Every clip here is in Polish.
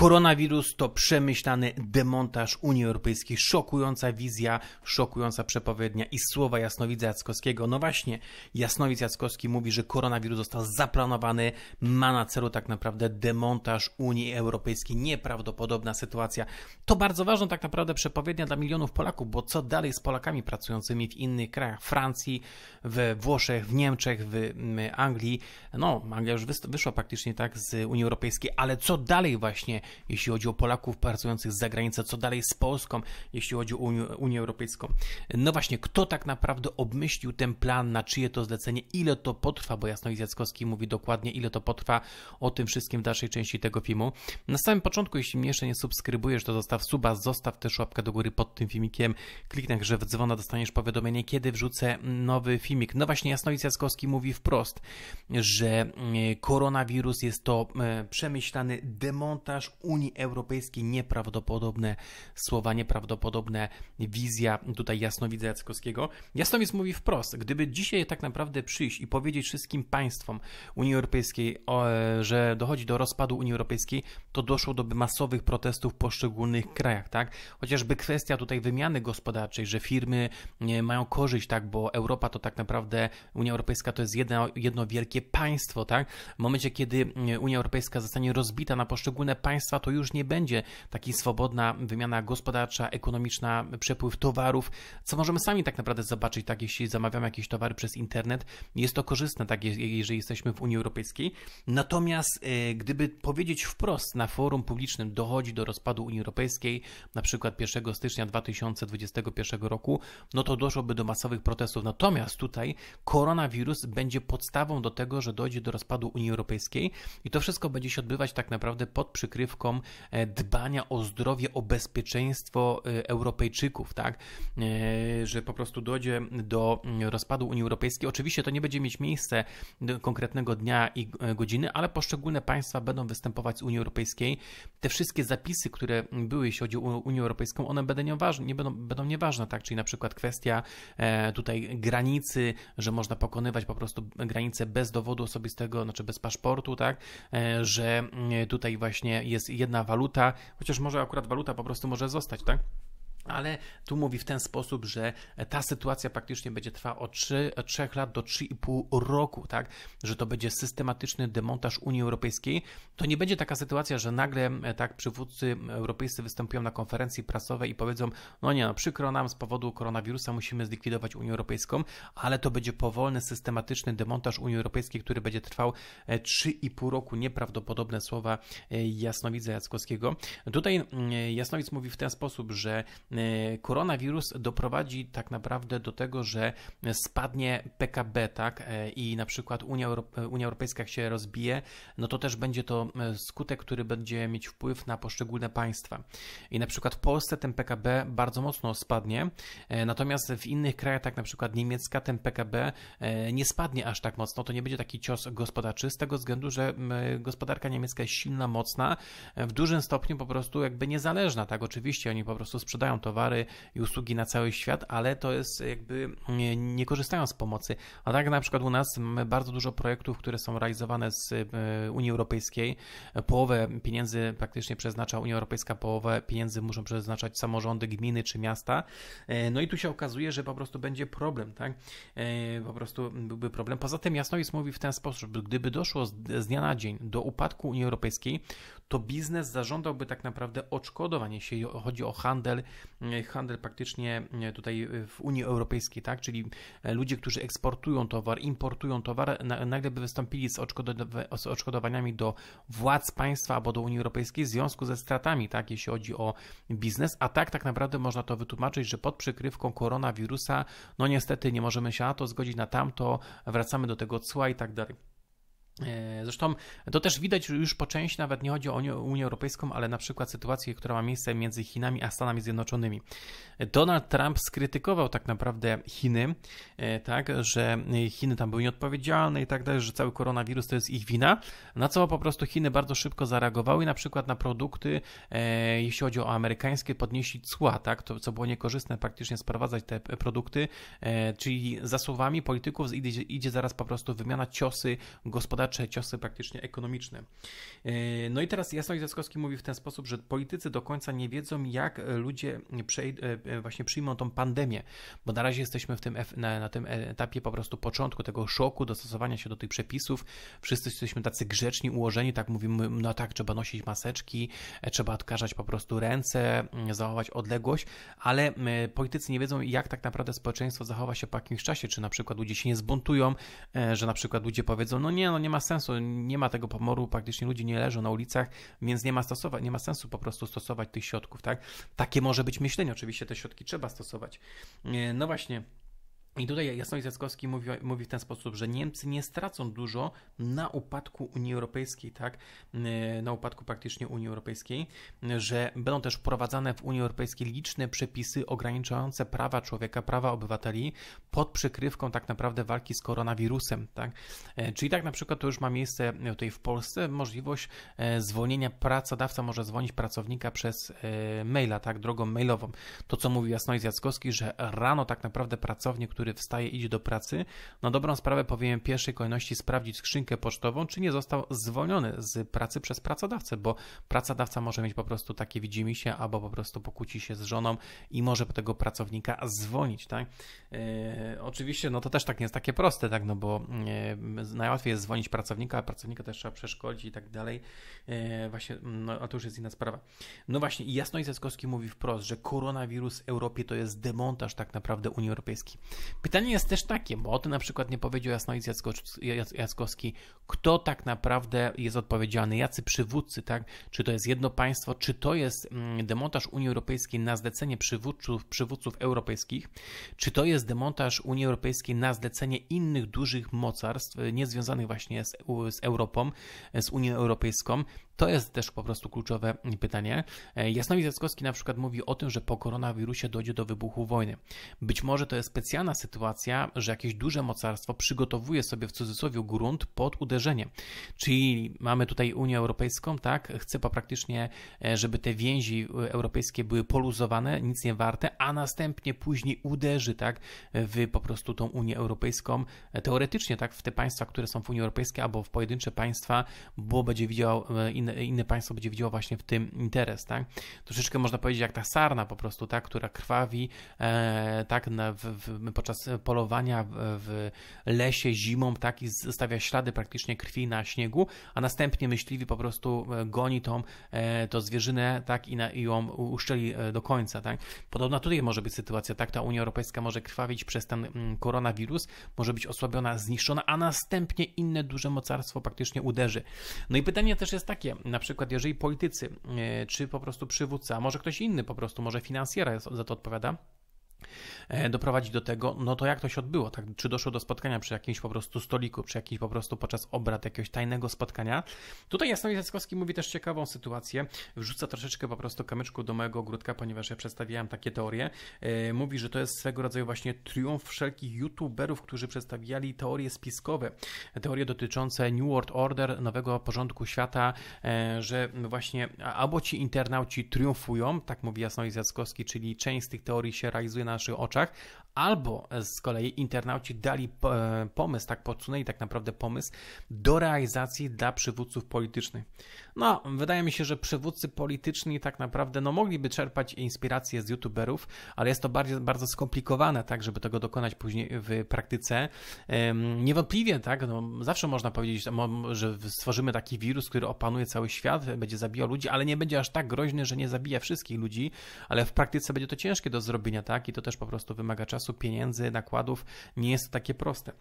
Koronawirus to przemyślany demontaż Unii Europejskiej, szokująca wizja, szokująca przepowiednia i słowa Jasnowidza Jackowskiego. No właśnie, Jasnowidz Jackowski mówi, że koronawirus został zaplanowany, ma na celu tak naprawdę demontaż Unii Europejskiej. Nieprawdopodobna sytuacja. To bardzo ważna tak naprawdę przepowiednia dla milionów Polaków, bo co dalej z Polakami pracującymi w innych krajach, Francji, w Włoszech, w Niemczech, w Anglii. No, Anglia już wyszła praktycznie tak z Unii Europejskiej, ale co dalej właśnie jeśli chodzi o Polaków pracujących z zagranicy, co dalej z Polską, jeśli chodzi o Unię, Unię Europejską. No właśnie, kto tak naprawdę obmyślił ten plan, na czyje to zlecenie, ile to potrwa, bo Jasnowic Jackowski mówi dokładnie, ile to potrwa, o tym wszystkim w dalszej części tego filmu. Na samym początku, jeśli mnie jeszcze nie subskrybujesz, to zostaw suba, zostaw też łapkę do góry pod tym filmikiem, kliknij że w dzwona, dostaniesz powiadomienie, kiedy wrzucę nowy filmik. No właśnie, Jasnowic Jackowski mówi wprost, że mm, koronawirus jest to e, przemyślany demontaż Unii Europejskiej. Nieprawdopodobne słowa, nieprawdopodobne wizja tutaj jasnowidza Jackowskiego. Jasnowidz mówi wprost, gdyby dzisiaj tak naprawdę przyjść i powiedzieć wszystkim państwom Unii Europejskiej, że dochodzi do rozpadu Unii Europejskiej, to doszło do masowych protestów w poszczególnych krajach, tak? Chociażby kwestia tutaj wymiany gospodarczej, że firmy mają korzyść, tak? Bo Europa to tak naprawdę, Unia Europejska to jest jedno, jedno wielkie państwo, tak? W momencie, kiedy Unia Europejska zostanie rozbita na poszczególne państwa, państwa, to już nie będzie taki swobodna wymiana gospodarcza, ekonomiczna, przepływ towarów, co możemy sami tak naprawdę zobaczyć, tak jeśli zamawiamy jakieś towary przez internet, jest to korzystne, tak jeżeli jesteśmy w Unii Europejskiej. Natomiast e, gdyby powiedzieć wprost na forum publicznym dochodzi do rozpadu Unii Europejskiej, na przykład 1 stycznia 2021 roku, no to doszłoby do masowych protestów. Natomiast tutaj koronawirus będzie podstawą do tego, że dojdzie do rozpadu Unii Europejskiej i to wszystko będzie się odbywać tak naprawdę pod przykrywką rozgrywką e, dbania o zdrowie, o bezpieczeństwo e, Europejczyków, tak? E, że po prostu dojdzie do mm, rozpadu Unii Europejskiej. Oczywiście to nie będzie mieć miejsca konkretnego dnia i godziny, ale poszczególne państwa będą występować z Unii Europejskiej. Te wszystkie zapisy, które były, jeśli chodzi o Unię Europejską, one będą nieważne, nie będą, będą nieważne, tak? Czyli na przykład kwestia tutaj granicy, że można pokonywać po prostu granice bez dowodu osobistego, znaczy bez paszportu, tak? Że mm, tutaj właśnie jest jest jedna waluta, chociaż może akurat waluta po prostu może zostać, tak? Ale tu mówi w ten sposób, że ta sytuacja praktycznie będzie trwała od 3, 3 lat do 3,5 roku, tak? Że to będzie systematyczny demontaż Unii Europejskiej. To nie będzie taka sytuacja, że nagle e, tak przywódcy europejscy wystąpią na konferencji prasowej i powiedzą: No nie, no przykro nam, z powodu koronawirusa musimy zlikwidować Unię Europejską, ale to będzie powolny, systematyczny demontaż Unii Europejskiej, który będzie trwał 3,5 e, roku. Nieprawdopodobne słowa e, Jasnowidza Jackowskiego. Tutaj mm, Jasnowic mówi w ten sposób, że E, koronawirus doprowadzi tak naprawdę do tego, że spadnie PKB, tak, e, i na przykład Unia, Unia Europejska jak się rozbije, no to też będzie to e, skutek, który będzie mieć wpływ na poszczególne państwa. I na przykład w Polsce ten PKB bardzo mocno spadnie, natomiast w innych krajach, tak na przykład Niemiecka, ten PKB nie spadnie aż tak mocno, to nie będzie taki cios gospodarczy, z tego względu, że gospodarka niemiecka jest silna, mocna, w dużym stopniu po prostu jakby niezależna, tak, oczywiście oni po prostu sprzedają towary i usługi na cały świat, ale to jest jakby nie, nie korzystają z pomocy. A tak na przykład u nas mamy bardzo dużo projektów, które są realizowane z e, Unii Europejskiej. Połowę pieniędzy praktycznie przeznacza Unia Europejska, połowę pieniędzy muszą przeznaczać samorządy, gminy czy miasta. E, no i tu się okazuje, że po prostu będzie problem, tak? E, po prostu byłby problem. Poza tym Jasnowic mówi w ten sposób, że gdyby doszło z dnia na dzień do upadku Unii Europejskiej, to biznes zażądałby tak naprawdę odszkodowań, jeśli chodzi o handel E, handel praktycznie e, tutaj e, w Unii Europejskiej, tak? Czyli ludzie, którzy eksportują towar, importują towar, nagle by wystąpili z, z odszkodowaniami do władz państwa albo do Unii Europejskiej w związku ze stratami, tak? Jeśli chodzi o biznes. A tak, tak naprawdę można to wytłumaczyć, że pod przykrywką koronawirusa, no niestety nie możemy się na to zgodzić, na tamto, wracamy do tego cła i tak dalej. E, zresztą to też widać już po części, nawet nie chodzi o Unię Europejską, ale na przykład sytuację, która ma miejsce między Chinami a Stanami Zjednoczonymi. E, Donald Trump skrytykował tak naprawdę Chiny, e, tak, że Chiny tam były nieodpowiedzialne i tak dalej, że cały koronawirus to jest ich wina, na co po prostu Chiny bardzo szybko zareagowały, na przykład na produkty, jeśli chodzi o amerykańskie, podnieśli cła, tak, to co było niekorzystne praktycznie sprowadzać te produkty, czyli za słowami polityków idzie, idzie zaraz po prostu wymiana ciosy gospodarcze tarcze, ciosy praktycznie ekonomiczne. E, no i teraz Jasno Zaskowski mówi w ten sposób, że politycy do końca nie wiedzą, jak ludzie e, e, właśnie przyjmą tą pandemię, bo na razie jesteśmy w tym, na, na tym etapie po prostu początku tego szoku, dostosowania się do tych przepisów. Wszyscy jesteśmy tacy grzeczni, ułożeni, tak mówimy, no tak, trzeba nosić maseczki, trzeba odkażać po prostu ręce, zachować odległość, ale politycy nie wiedzą, jak tak naprawdę społeczeństwo zachowa się po jakimś czasie, czy na przykład ludzie się nie zbuntują, że na przykład ludzie powiedzą, no nie, no nie nie ma sensu, nie ma tego pomoru, praktycznie ludzie nie leżą na ulicach, więc nie ma stosować, nie ma sensu po prostu stosować tych środków, tak? Takie może być myślenie, oczywiście te środki trzeba stosować. E, no właśnie. I tutaj Jasnowic Jackowski mówi, mówi w ten sposób, że Niemcy nie stracą dużo na upadku Unii Europejskiej, tak? E, na upadku praktycznie Unii Europejskiej, że będą też wprowadzane w Unii Europejskiej liczne przepisy ograniczające prawa człowieka, prawa obywateli pod przykrywką tak naprawdę walki z koronawirusem, tak? E, czyli tak na przykład to już ma miejsce e, tutaj w Polsce możliwość zwolnienia, pracodawca może zwolnić pracownika przez maila, tak? Drogą mailową. To co mówi Jasnowic Jackowski, że rano tak naprawdę pracownik, który wstaje i idzie do pracy, na dobrą sprawę powinien w pierwszej kolejności sprawdzić skrzynkę pocztową, czy nie został zwolniony z pracy przez pracodawcę, bo pracodawca może mieć po prostu takie widzimy się, albo po prostu pokłóci się z żoną i może tego pracownika zwolnić, tak? E, oczywiście, no to też tak nie jest takie proste, tak, no bo yy, najłatwiej jest zwolnić pracownika, a pracownika też trzeba przeszkodzić i tak dalej. E, właśnie, no a to już jest inna sprawa. No właśnie, Jasno i Zaskowski mówi wprost, że koronawirus w Europie to jest demontaż tak naprawdę Unii Europejskiej. Pytanie jest też takie, bo o tym na przykład nie powiedział Jasnowic Jackowski, kto tak naprawdę jest odpowiedzialny, jacy przywódcy, tak? Czy to jest jedno państwo, czy to jest mm, demontaż Unii Europejskiej na zlecenie przywódców, przywódców europejskich, czy to jest demontaż Unii Europejskiej na zlecenie innych dużych mocarstw, e, niezwiązanych właśnie z, z Europą, e, z Unią Europejską, to jest też po prostu kluczowe pytanie. E, Jasnowi Zackowski na przykład mówi o tym, że po koronawirusie dojdzie do wybuchu wojny. Być może to jest specjalna sytuacja, że jakieś duże mocarstwo przygotowuje sobie w cudzysłowie grunt pod uderzenie. Czyli mamy tutaj Unię Europejską, tak? Chce praktycznie, e, żeby te więzi europejskie były poluzowane, nic nie warte, a następnie później uderzy, tak? W po prostu tą Unię Europejską, teoretycznie, tak? W te państwa, które są w Unii Europejskiej albo w pojedyncze państwa, bo będzie widział e, inne inne, inne państwo będzie widziało właśnie w tym interes, tak? Troszeczkę można powiedzieć jak ta sarna po prostu, tak, która krwawi e, tak na, w, w, podczas polowania w, w, lesie zimą, tak, i zostawia ślady praktycznie krwi na śniegu, a następnie myśliwi po prostu e, goni tą, e, tą zwierzynę, tak, i, na, i ją uszczeli e, do końca, tak? Podobna tutaj może być sytuacja, tak, ta Unia Europejska może krwawić przez ten mm, koronawirus, może być osłabiona, zniszczona, a następnie inne duże mocarstwo praktycznie uderzy. No i pytanie też jest takie, na przykład, jeżeli politycy, e, czy po prostu przywódca, może ktoś inny po prostu, może finansjera za to odpowiada, E, doprowadzić do tego, no to jak to się odbyło, tak? Czy doszło do spotkania przy jakimś po prostu stoliku, przy jakimś po prostu podczas obrad jakiegoś tajnego spotkania? Tutaj Jasnowi Zackowski mówi też ciekawą sytuację, wrzuca troszeczkę po prostu kamyczku do mojego ogródka, ponieważ ja przedstawiałem takie teorie. E, mówi, że to jest swego rodzaju właśnie triumf wszelkich youtuberów, którzy przedstawiali teorie spiskowe, teorie dotyczące New World Order, nowego porządku świata, e, że właśnie albo ci internauci triumfują, tak mówi Jasnowi Zackowski, czyli część z tych teorii się realizuje na naszych oczach, Albo z kolei internauci dali e, pomysł, tak podsunęli tak naprawdę pomysł do realizacji dla przywódców politycznych. No, wydaje mi się, że przywódcy polityczni tak naprawdę no, mogliby czerpać inspiracje z youtuberów, ale jest to bardzo, bardzo skomplikowane, tak, żeby tego dokonać później w praktyce. Niewątpliwie, tak, no, zawsze można powiedzieć, że stworzymy taki wirus, który opanuje cały świat, będzie zabijał ludzi, ale nie będzie aż tak groźny, że nie zabija wszystkich ludzi, ale w praktyce będzie to ciężkie do zrobienia, tak, i to też po prostu wymaga czasu czasu, pieniędzy, nakładów nie jest to takie proste.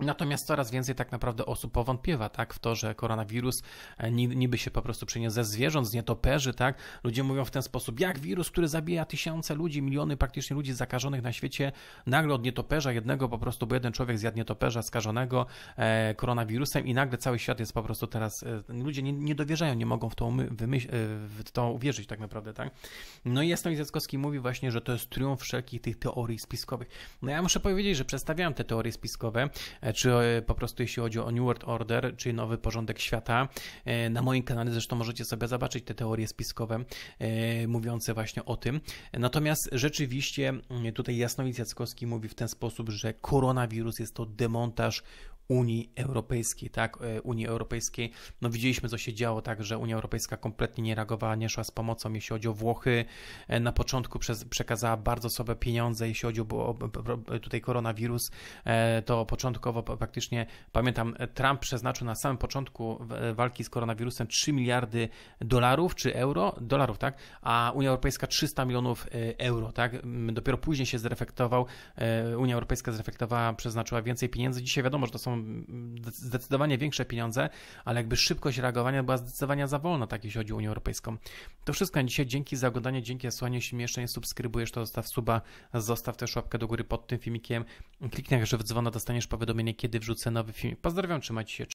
Natomiast coraz więcej tak naprawdę osób powątpiewa tak, w to, że koronawirus e, niby się po prostu przyniósł ze zwierząt, z nietoperzy. Tak? Ludzie mówią w ten sposób, jak wirus, który zabija tysiące ludzi, miliony praktycznie ludzi zakażonych na świecie, nagle od nietoperza jednego po prostu, bo jeden człowiek zjadł nietoperza skażonego e, koronawirusem i nagle cały świat jest po prostu teraz, e, ludzie nie, nie dowierzają, nie mogą w to, w to uwierzyć tak naprawdę. Tak? No i Jasno Jackowski mówi właśnie, że to jest triumf wszelkich tych teorii spiskowych. No ja muszę powiedzieć, że przedstawiałem te teorie spiskowe, E, czy e, po prostu jeśli chodzi o New World Order, czyli nowy porządek świata. E, na moim kanale zresztą możecie sobie zobaczyć te teorie spiskowe mówiące właśnie o tym. Natomiast rzeczywiście mm, tutaj Jasnowic Jackowski mówi w ten sposób, że koronawirus jest to demontaż Unii Europejskiej, tak, e, Unii Europejskiej. No widzieliśmy, co się działo, tak, że Unia Europejska kompletnie nie reagowała, nie szła z pomocą, jeśli chodzi o Włochy. E, na początku przez, przekazała bardzo słabe pieniądze, jeśli chodzi o, o, o tutaj koronawirus, e, to początkowo praktycznie, pamiętam, Trump przeznaczył na samym początku walki z koronawirusem 3 miliardy dolarów czy euro, dolarów, tak, a Unia Europejska 300 milionów euro, tak. Dopiero później się zreflektował, Unia Europejska zreflektowała, przeznaczyła więcej pieniędzy. Dzisiaj wiadomo, że to są zdecydowanie większe pieniądze, ale jakby szybkość reagowania była zdecydowanie za wolna, tak jeśli chodzi o Unię Europejską. To wszystko na dzisiaj. Dzięki za oglądanie, dzięki za słuchanie. Jeśli jeszcze nie subskrybujesz, to zostaw suba, zostaw też łapkę do góry pod tym filmikiem. Kliknij także w dzwona, dostaniesz powiadomienie, kiedy wrzucę nowy filmik. Pozdrawiam, trzymajcie się.